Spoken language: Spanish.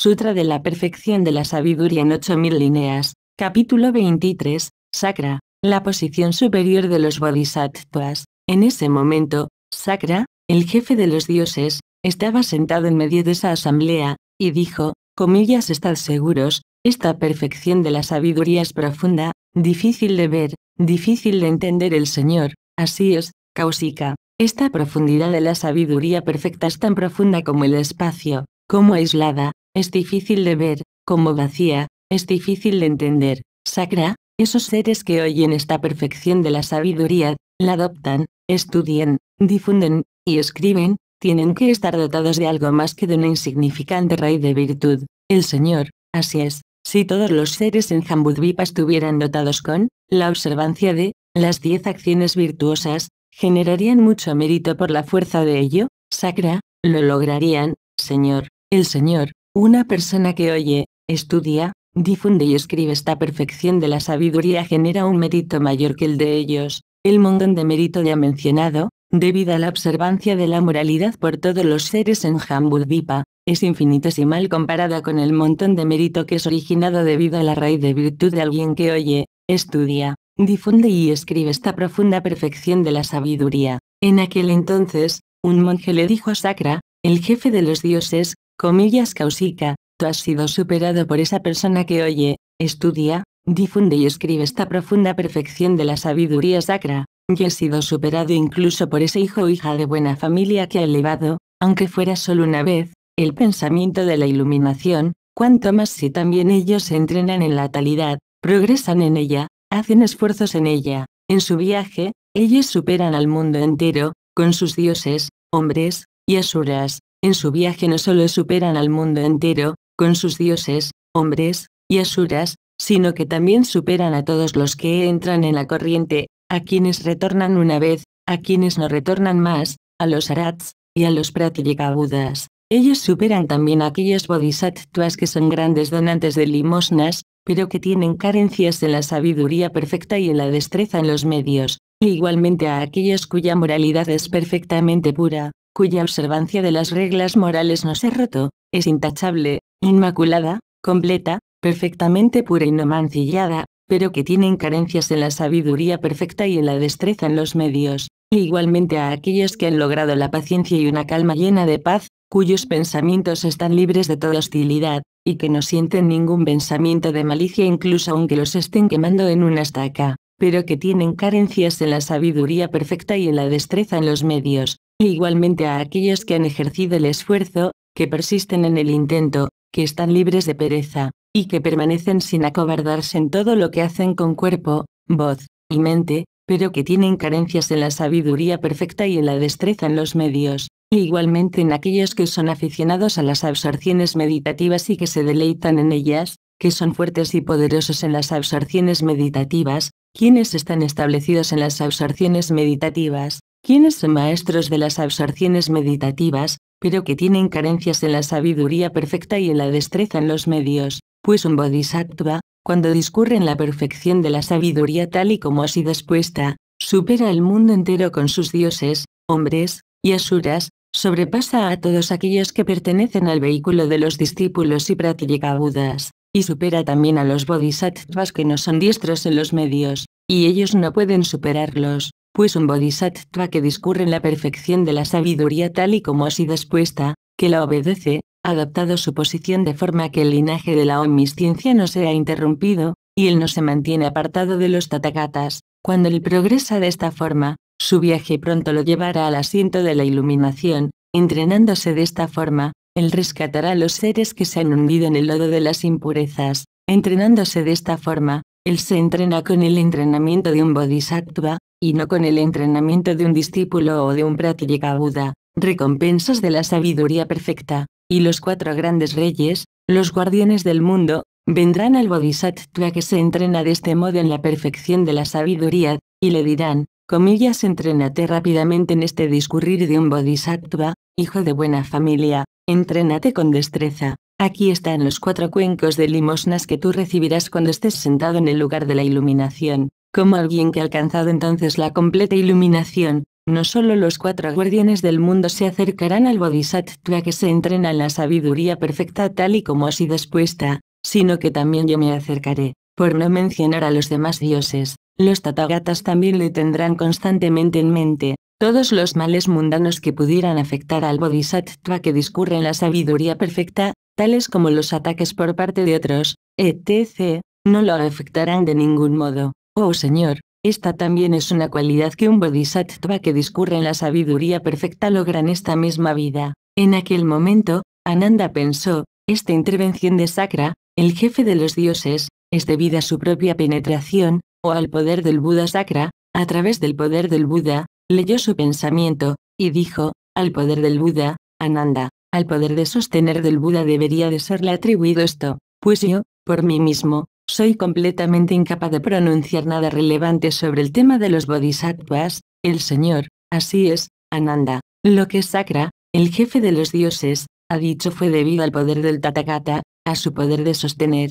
Sutra de la Perfección de la Sabiduría en 8000 líneas, capítulo 23, Sacra, la posición superior de los bodhisattvas. En ese momento, Sacra, el jefe de los dioses, estaba sentado en medio de esa asamblea, y dijo, comillas, estad seguros, esta perfección de la sabiduría es profunda, difícil de ver, difícil de entender el Señor, así es, causica. Esta profundidad de la sabiduría perfecta es tan profunda como el espacio, como aislada, es difícil de ver, como vacía, es difícil de entender, sacra, esos seres que oyen esta perfección de la sabiduría, la adoptan, estudian, difunden, y escriben, tienen que estar dotados de algo más que de una insignificante raíz de virtud, el Señor, así es, si todos los seres en Jambudvipa estuvieran dotados con, la observancia de, las diez acciones virtuosas, generarían mucho mérito por la fuerza de ello, sacra, lo lograrían, Señor, el Señor, una persona que oye, estudia, difunde y escribe esta perfección de la sabiduría genera un mérito mayor que el de ellos, el montón de mérito ya mencionado, debido a la observancia de la moralidad por todos los seres en Jambudvipa, es infinitesimal comparada con el montón de mérito que es originado debido a la raíz de virtud de alguien que oye, estudia, difunde y escribe esta profunda perfección de la sabiduría. En aquel entonces, un monje le dijo a Sacra, el jefe de los dioses, comillas causica, tú has sido superado por esa persona que oye, estudia, difunde y escribe esta profunda perfección de la sabiduría sacra, y he sido superado incluso por ese hijo o hija de buena familia que ha elevado, aunque fuera solo una vez, el pensamiento de la iluminación, cuanto más si también ellos se entrenan en la talidad, progresan en ella, hacen esfuerzos en ella, en su viaje, ellos superan al mundo entero, con sus dioses, hombres, y asuras, en su viaje no solo superan al mundo entero, con sus dioses, hombres, y asuras, sino que también superan a todos los que entran en la corriente, a quienes retornan una vez, a quienes no retornan más, a los arats, y a los pratyekabudas. Ellos superan también a aquellos bodhisattvas que son grandes donantes de limosnas, pero que tienen carencias en la sabiduría perfecta y en la destreza en los medios, y e igualmente a aquellos cuya moralidad es perfectamente pura, cuya observancia de las reglas morales no se roto, es intachable, inmaculada, completa, perfectamente pura y no mancillada, pero que tienen carencias en la sabiduría perfecta y en la destreza en los medios, e igualmente a aquellos que han logrado la paciencia y una calma llena de paz, cuyos pensamientos están libres de toda hostilidad, y que no sienten ningún pensamiento de malicia incluso aunque los estén quemando en una estaca, pero que tienen carencias en la sabiduría perfecta y en la destreza en los medios, e igualmente a aquellos que han ejercido el esfuerzo, que persisten en el intento, que están libres de pereza, y que permanecen sin acobardarse en todo lo que hacen con cuerpo, voz y mente, pero que tienen carencias en la sabiduría perfecta y en la destreza en los medios, e igualmente en aquellos que son aficionados a las absorciones meditativas y que se deleitan en ellas, que son fuertes y poderosos en las absorciones meditativas, quienes están establecidos en las absorciones meditativas, quienes son maestros de las absorciones meditativas, pero que tienen carencias en la sabiduría perfecta y en la destreza en los medios, pues un bodhisattva, cuando discurre en la perfección de la sabiduría tal y como ha sido expuesta, supera el mundo entero con sus dioses, hombres, y asuras, sobrepasa a todos aquellos que pertenecen al vehículo de los discípulos y budas, y supera también a los bodhisattvas que no son diestros en los medios, y ellos no pueden superarlos, pues un bodhisattva que discurre en la perfección de la sabiduría tal y como ha sido expuesta, que la obedece, ha adoptado su posición de forma que el linaje de la omnisciencia no sea interrumpido, y él no se mantiene apartado de los tatagatas. Cuando él progresa de esta forma, su viaje pronto lo llevará al asiento de la iluminación, entrenándose de esta forma, él rescatará a los seres que se han hundido en el lodo de las impurezas. Entrenándose de esta forma, él se entrena con el entrenamiento de un bodhisattva, y no con el entrenamiento de un discípulo o de un práctica Buda, recompensas de la sabiduría perfecta, y los cuatro grandes reyes, los guardianes del mundo, vendrán al bodhisattva que se entrena de este modo en la perfección de la sabiduría, y le dirán, comillas, entrénate rápidamente en este discurrir de un bodhisattva, hijo de buena familia, entrénate con destreza. Aquí están los cuatro cuencos de limosnas que tú recibirás cuando estés sentado en el lugar de la iluminación como alguien que ha alcanzado entonces la completa iluminación, no solo los cuatro guardianes del mundo se acercarán al bodhisattva que se entrena en la sabiduría perfecta tal y como ha sido expuesta, sino que también yo me acercaré, por no mencionar a los demás dioses. Los Tathagatas también le tendrán constantemente en mente, todos los males mundanos que pudieran afectar al bodhisattva que discurre en la sabiduría perfecta, tales como los ataques por parte de otros, etc., no lo afectarán de ningún modo. Oh Señor, esta también es una cualidad que un bodhisattva que discurre en la sabiduría perfecta logra en esta misma vida. En aquel momento, Ananda pensó, esta intervención de Sakra, el jefe de los dioses, es debida a su propia penetración, o al poder del Buda Sakra, a través del poder del Buda, leyó su pensamiento, y dijo, al poder del Buda, Ananda, al poder de sostener del Buda debería de serle atribuido esto, pues yo, por mí mismo, soy completamente incapaz de pronunciar nada relevante sobre el tema de los bodhisattvas, el Señor, así es, Ananda. Lo que Sakra, el jefe de los dioses, ha dicho fue debido al poder del Tathagata, a su poder de sostener,